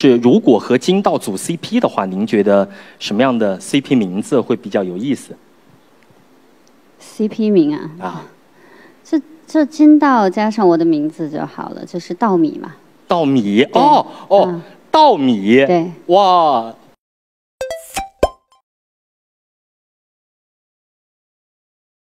是，如果和金道组 CP 的话，您觉得什么样的 CP 名字会比较有意思？CP 名啊？啊，这这金道加上我的名字就好了，就是稻米嘛。稻米哦哦，稻米。对，哇。